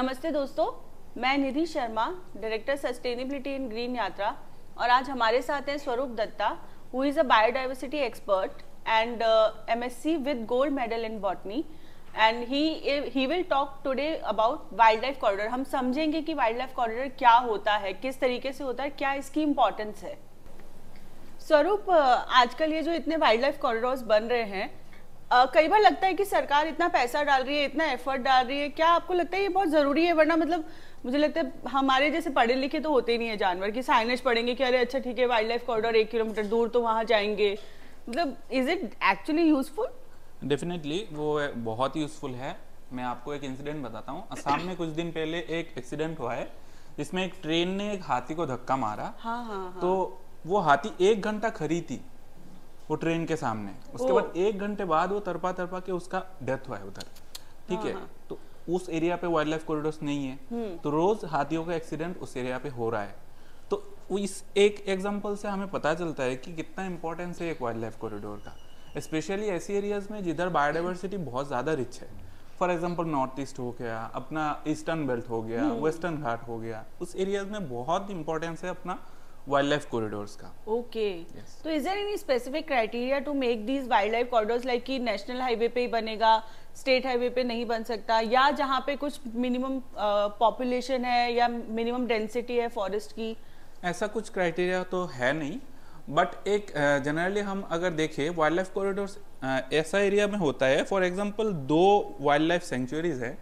नमस्ते दोस्तों मैं Nidhi Sharma director sustainability in Green Yatra और आज हमारे साथ हैं Swaroop Datta who is a biodiversity expert and M S C with gold medal in botany and he he will talk today about wild life corridor हम समझेंगे कि वाइल्ड लाइफ कॉरिडोर क्या होता है किस तरीके से होता है क्या इसकी इम्पोर्टेंस है स्वरूप uh, आजकल ये जो इतने वाइल्ड लाइफ कॉरिडोर बन रहे हैं कई बार लगता है कि सरकार इतना पैसा डाल रही है इतना एफर्ट डाल रही है क्या आपको लगता है ये बहुत जरूरी है वरना मतलब मुझे लगता है हमारे जैसे पढ़े लिखे तो होते ही नहीं है जानवर कि साइनेज पढ़ेंगे कि अरे अच्छा ठीक है वाइल्ड लाइफ कॉरिडोर एक किलोमीटर दूर तो वहाँ जाएंगे मतलब is it actually useful definitely वो बहुत यूजफुल है मैं आपको एक इंसिडेंट बताता हूँ असम में कुछ दिन पहले एक एक्सीडेंट हुआ है जिसमें एक ट्रेन ने एक हाथी को धक्का मारा हाँ, हाँ, हा। तो वो हाथी एक घंटा खड़ी थी वो ट्रेन के सामने उसके बाद एक घंटे बाद वो तरपा तरपा के उसका डेथ हुआ है उधर ठीक है हाँ, हाँ। तो उस एरिया पे वाइल्ड लाइफ कॉरिडोर नहीं है हम्म। तो रोज हाथियों का एक्सीडेंट उस एरिया पे हो रहा है तो इस एक एग्जाम्पल से हमें पता चलता है कि कितना इम्पोर्टेंस है एक वाइल्ड लाइफ कॉरिडोर का स्पेशली ऐसी एरियाज में जिधर बायोडाइवर्सिटी बहुत ज़्यादा रिच है फॉर एग्जाम्पल नॉर्थ ईस्ट हो गया अपना ईस्टर्न बेल्ट हो गया वेस्टर्न हम्म। घाट हो गया उस एरियाज में बहुत इंपॉर्टेंस है अपना वाइल्ड लाइफ कॉरिडोर्स का ओके तो is there any specific criteria to make these wild life corridors like कि नेशनल हाईवे पे ही बनेगा स्टेट हाईवे पे नहीं बन सकता या जहाँ पे कुछ मिनिमम पॉपुलेशन है या मिनिमम डेंसिटी है फॉरेस्ट की ऐसा कुछ क्राइटेरिया तो है नहीं बट एक जनरली uh, हम अगर देखें वाइल्ड लाइफ कॉरिडोर्स ऐसा एरिया में होता है फॉर एग्जांपल दो वाइल्ड लाइफ सेंचुरीज है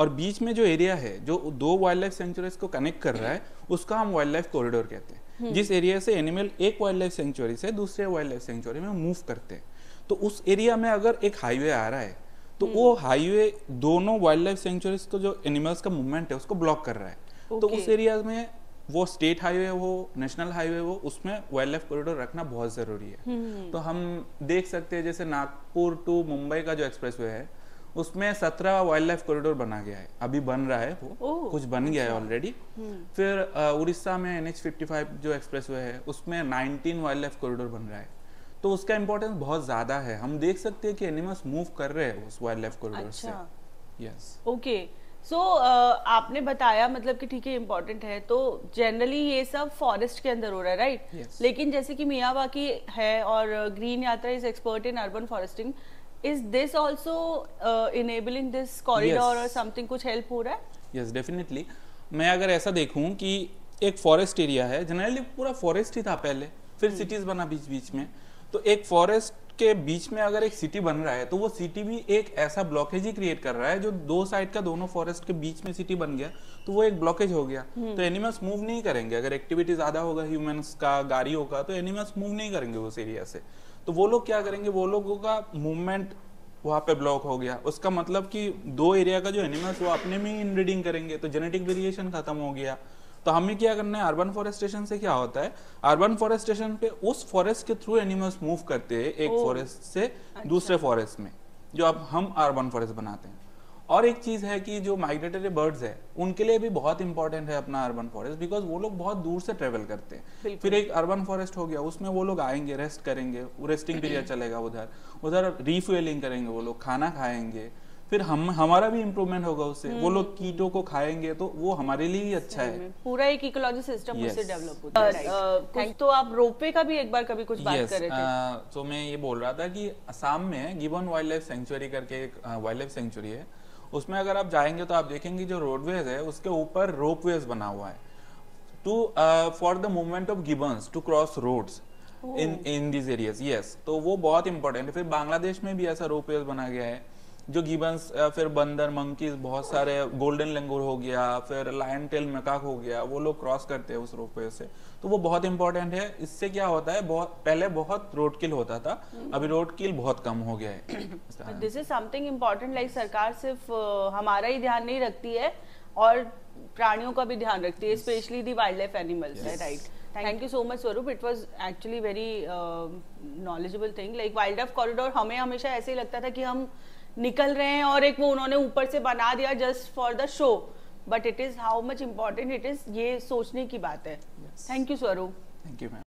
और बीच में जो एरिया है जो दो वाइल्ड लाइफ सेंचुरीज को कनेक्ट कर रहा है उसका हम वाइल्ड लाइफ कॉरिडोर कहते हैं हम्म। जिस एरिया से एनिमल एक वाइल्ड लाइफ सेंचुरी से दूसरे वाइल्ड लाइफ सेंचुरी में मूव करते हैं तो उस एरिया में अगर एक हाईवे आ रहा है तो हम्म। वो हाईवे दोनों वाइल्ड लाइफ सेंचुरीज को जो एनिमल्स का मूवमेंट है उसको ब्लॉक कर रहा है तो उस एरिया में वो स्टेट हाईवे हो नेशनल हाईवे हो उसमें वाइल्ड लाइफ कॉरिडोर रखना बहुत जरूरी है हम्म। तो हम देख सकते हैं जैसे नागपुर टू मुंबई का जो एक्सप्रेस वे है उसमें सत्रह वाइल्ड लाइफ कॉरिडोर बना गया है अभी बन रहा है वो कुछ बन गया है ऑलरेडी हम्म। फिर उड़ीसा में एन एच जो एक्सप्रेस वे है उसमें नाइनटीन वाइल्ड लाइफ कॉरिडोर बन रहा है तो उसका इम्पोर्टेंस बहुत ज्यादा है हम देख सकते हैं कि एनिमल्स मूव कर रहे हैं उस वाइल्ड लाइफ कॉरिडोर से यस ओके सो आपने बताया मतलब कि ठीक है इम्पोर्टेंट है तो जनरली ये सब फॉरेस्ट के अंदर हो रहा है राइट right? yes. लेकिन जैसे कि मियावाकी है और Green Yatra is expert in urban foresting is this also uh, enabling this corridor yes. or something कुछ help हो रहा है? Yes, definitely. मैं अगर ऐसा देखूं कि एक फॉरेस्ट एरिया है जनरली पूरा फॉरेस्ट ही था पहले फिर सिटीज बना बीच बीच में तो एक फॉरेस्ट के बीच में अगर एक सिटी बन रहा है तो वो सिटी भी एक ऐसा ब्लॉकेज ही क्रिएट कर रहा है जो दो साइड का दोनों फॉरेस्ट के बीच में सिटी बन गया तो वो एक ब्लॉकेज हो गया हम्म। तो एनिमल्स मूव नहीं करेंगे अगर एक्टिविटी ज्यादा होगा ह्यूमन्स का गाड़ी होगा तो एनिमल्स मूव नहीं करेंगे उस एरिया से तो वो लोग क्या करेंगे वो लोगों का मूवमेंट वहां पे ब्लॉक हो गया उसका मतलब कि दो एरिया का जो एनिमल्स वो अपने में ही इनब्रीडिंग करेंगे तो जेनेटिक वेरिएशन खत्म हो गया तो हमें क्या करना है अर्बन फॉरेस्टेशन से क्या होता है अर्बन फॉरेस्टेशन पे उस फॉरेस्ट के थ्रू एनिमल्स मूव करते हैं एक फॉरेस्ट से अच्छा। दूसरे फॉरेस्ट में जो अब हम अर्बन फॉरेस्ट बनाते हैं और एक चीज है कि जो माइग्रेटरी बर्ड्स है उनके लिए भी बहुत इंपॉर्टेंट है अपना अर्बन फॉरेस्ट बिकॉज वो लोग बहुत दूर से ट्रेवल करते हैं फिर एक अर्बन फॉरेस्ट हो गया उसमें वो लोग आएंगे रेस्ट करेंगे रेस्टिंग पीरियड चलेगा उधर उधर रिफ्यूलिंग करेंगे वो लोग खाना खाएंगे फिर हम हमारा भी इम्प्रूवमेंट होगा उससे वो हम्म। लोग कीटों को खाएंगे तो वो हमारे लिए ही अच्छा है हम्म। पूरा एक इकोलॉजी सिस्टम उससे डेवलप होता है तो आप रोपे का भी एक बार कभी कुछ बात कर रहे थे तो मैं ये बोल रहा था कि असम में गिबन वाइल्ड लाइफ सेंचुरी करके एक वाइल्ड लाइफ सेंचुरी है उसमें अगर आप जाएंगे तो आप देखेंगे जो रोडवेज है उसके ऊपर रोपवेज बना हुआ है to for the movement of gibbons to cross roads in in this areas yes तो वो बहुत इंपॉर्टेंट है फिर बांग्लादेश में भी ऐसा रोपवेज बना गया है जो गिबन्स फिर बंदर मंकीज बहुत सारे गोल्डन लंगूर हो गया फिर लायन टेल मकाक हो गया वो लोग क्रॉस करते हैं उस रोप वे से तो वो बहुत इंपॉर्टेंट है इससे क्या होता है बहुत पहले बहुत रोड किल होता था हम्म। अभी रोड किल बहुत कम हो गया है this is something important like सरकार सिर्फ हमारा ही ध्यान नहीं रखती है और प्राणियों का भी ध्यान रखती है specially the wild life animals है right thank you so much Swaroop it was actually very knowledgeable thing like wild life corridor हमें हमेशा ऐसे ही लगता था कि हम निकल रहे हैं और एक वो उन्होंने ऊपर से बना दिया just for the show but it is how much important it is ये सोचने की बात है thank you Swaroop thank you ma'am